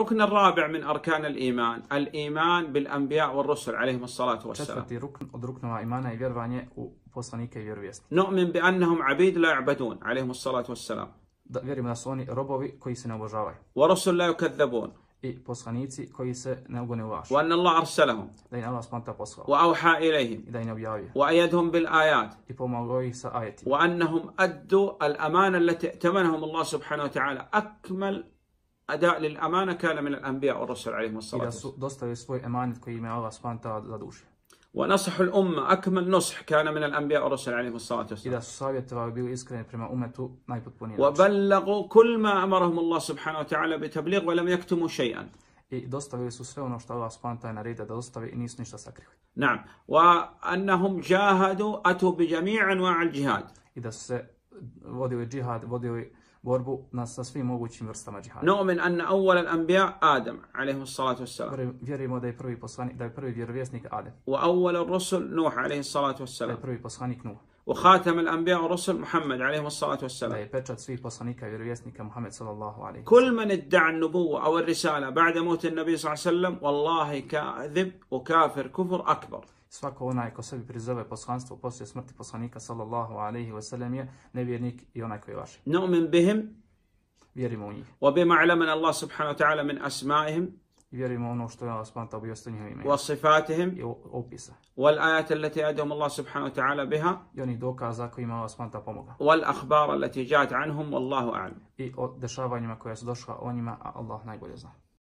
الركن الرابع من أركان الإيمان الإيمان بالأنبياء والرسل عليهم الصلاة والسلام نؤمن بأنهم عبيد لا يعبدون عليهم الصلاة والسلام ورسل لا يكذبون i poslanici koji se ne ugone vašu. وأن الله أرسلهم. Da je Allah spanta poslao. وأوحى إليهم. I da ne objavio. وأيدهم بالآيات. I pomogao ih sa ajetima. وأنهم أدوا الأمانة التي ائتمنهم الله سبحانه وتعالى أكمل أداء للأمانة كان من الأنبياء والرسل عليهم الصلاة والسلام ونصح الأمة أكمل نصح كان من الأنبياء والرسل عليهم الصلاة والسلام وبلغوا كل ما أمرهم الله سبحانه وتعالى بتبليغ ولم يكتموا شيئا i dostavili su sve ono što Allah spanta je naredio da dostavi i nisu ništa sakrili. Naam. Wa annahum jahadu atu bi jami'an wa'al jihad. I da su se vodio je džihad, vodio je borbu na, sa svim mogućim vrstama džihada. Nu'min an awwal al-anbiya Adam, alejhi salatu vesselam. Vjerujemo da je prvi poslanik, da je prvi vjerovjesnik Adam. Wa awwal ar-rusul Nuh, alejhi salatu vesselam. prvi poslanik Nuh. وخاتم الأنبياء والرسل محمد عليهم الصلاة والسلام da je pečat svih poslanika i vjerovjesnika Muhammed كل من ادعى النبوة أو الرسالة بعد موت النبي صلى الله عليه وسلم والله كاذب وكافر كفر أكبر Svako onaj ko sebi prizove poslanstvo poslije smrti poslanika sallallahu alaihi wasallam je nevjernik i onaj koji je vaši. Nu'min bihim. Vjerimo u njih. Wa bima وبما Allah subhanahu wa ta'ala min asma'ihim. يريم انه اشتوى اسبان طب يستنهي من وصفاتهم اوبيسا والايات التي ادهم الله سبحانه وتعالى بها يعني دو كازا كيما اسبان طب والاخبار التي جاءت عنهم والله اعلم اي كويس دشوا اونيما الله نايبو يزنا